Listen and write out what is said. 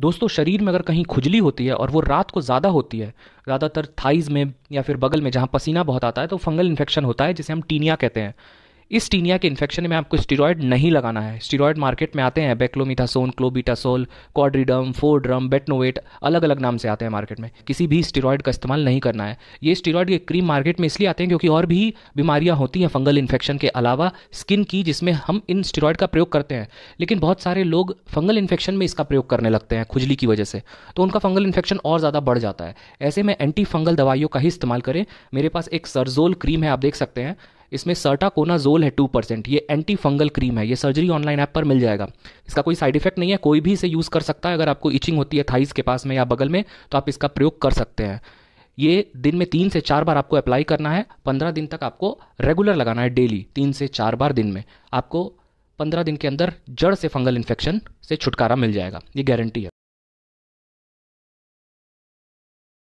दोस्तों शरीर में अगर कहीं खुजली होती है और वो रात को ज़्यादा होती है ज़्यादातर थाइज में या फिर बगल में जहाँ पसीना बहुत आता है तो फंगल इन्फेक्शन होता है जिसे हम टीनिया कहते हैं इस टीनिया के इन्फेक्शन में आपको स्टीरॉयड नहीं लगाना है स्टीरॉयड मार्केट में आते हैं बेक्लोमिथासोन क्लोबिटासोल क्वाड्रीडम फोड्रम बेटनोवेट अलग अलग नाम से आते हैं मार्केट में किसी भी स्टीरॉयड का इस्तेमाल नहीं करना है ये स्टीरॉयड के क्रीम मार्केट में इसलिए आते हैं क्योंकि और भी बीमारियाँ होती हैं फंगल इन्फेक्शन के अलावा स्किन की जिसमें हम इन स्टीरॉयड का प्रयोग करते हैं लेकिन बहुत सारे लोग फंगल इन्फेक्शन में इसका प्रयोग करने लगते हैं खुजली की वजह से तो उनका फंगल इन्फेक्शन और ज़्यादा बढ़ जाता है ऐसे में एंटी फंगल दवाइयों का ही इस्तेमाल करें मेरे पास एक सरजोल क्रीम है आप देख सकते हैं इसमें सर्टाकोनाजोल है टू परसेंट ये एंटी फंगल क्रीम है ये सर्जरी ऑनलाइन ऐप पर मिल जाएगा इसका कोई साइड इफेक्ट नहीं है कोई भी इसे यूज़ कर सकता है अगर आपको इचिंग होती है थाइज के पास में या बगल में तो आप इसका प्रयोग कर सकते हैं ये दिन में तीन से चार बार आपको अप्लाई करना है पंद्रह दिन तक आपको रेगुलर लगाना है डेली तीन से चार बार दिन में आपको पंद्रह दिन के अंदर जड़ से फंगल इन्फेक्शन से छुटकारा मिल जाएगा ये गारंटी है